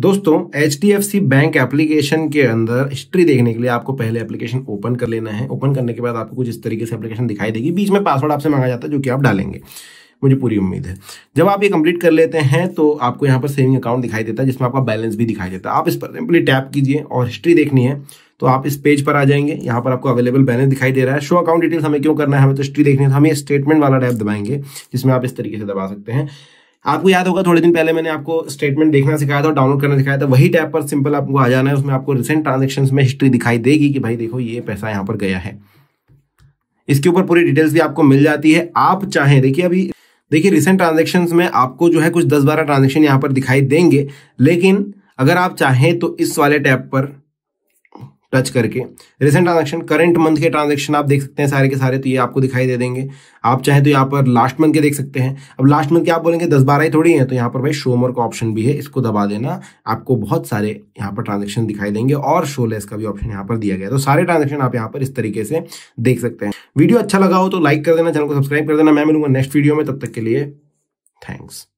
दोस्तों H D F C bank application के अंदर हिस्ट्री देखने के लिए आपको पहले एप्लीकेशन ओपन कर लेना है ओपन करने के बाद आपको कुछ इस तरीके से एप्लीकेशन दिखाई देगी बीच में पासवर्ड आपसे मांगा जाता है जो कि आप डालेंगे मुझे पूरी उम्मीद है जब आप ये कंप्लीट कर लेते हैं तो आपको यहाँ पर सेविंग अकाउंट दिखाई देता है जिसमें आपका बैलेंस भी दिखाई देता है आप इस पर सिंपली टैप कीजिए और हिस्ट्री देखनी है तो आप इस पेज पर आ जाएंगे यहाँ पर आपको अवेलेबल बैलेंस दिखाई दे रहा है शो अकाउंट डिटेल्स हमें क्यों करना है हमें तो हिस्ट्री देखनी है तो स्टेटमेंट वाला टैप दबाएंगे जिसमें आप इस तरीके से दबा सकते हैं आपको याद होगा थोड़े दिन पहले मैंने आपको स्टेटमेंट देखना सिखाया था डाउनलोड करना सिखाया था वही टैब पर सिंपल आपको आ जाना है उसमें आपको रिसेंट ट्रांजेक्शन में हिस्ट्री दिखाई देगी कि भाई देखो ये पैसा यहाँ पर गया है इसके ऊपर पूरी डिटेल्स भी आपको मिल जाती है आप चाहें देखिए अभी देखिए रिसेंट ट्रांजेक्शन में आपको जो है कुछ दस बारह ट्रांजेक्शन यहाँ पर दिखाई देंगे लेकिन अगर आप चाहें तो इस वाले टैब पर टच करके रिसेंट ट्रांजेक्शन करंट मंथ के ट्रांजेक्शन आप देख सकते हैं सारे के सारे तो ये आपको दिखाई दे देंगे आप चाहे तो यहाँ पर लास्ट मंथ के देख सकते हैं अब लास्ट मंथ के आप बोलेंगे दस बारह ही थोड़ी हैं तो यहाँ पर भाई शो मोर का ऑप्शन भी है इसको दबा देना आपको बहुत सारे यहाँ पर ट्रांजेक्शन दिखाई देंगे और शो लेस का भी ऑप्शन यहाँ पर दिया गया तो सारे ट्रांजेक्शन आप यहाँ पर इस तरीके से देख सकते हैं वीडियो अच्छा लगा हो तो लाइक कर देना चैनल को सब्सक्राइब कर देना मैं मिलूंगा नेक्स्ट वीडियो में तब तक के लिए थैंक्स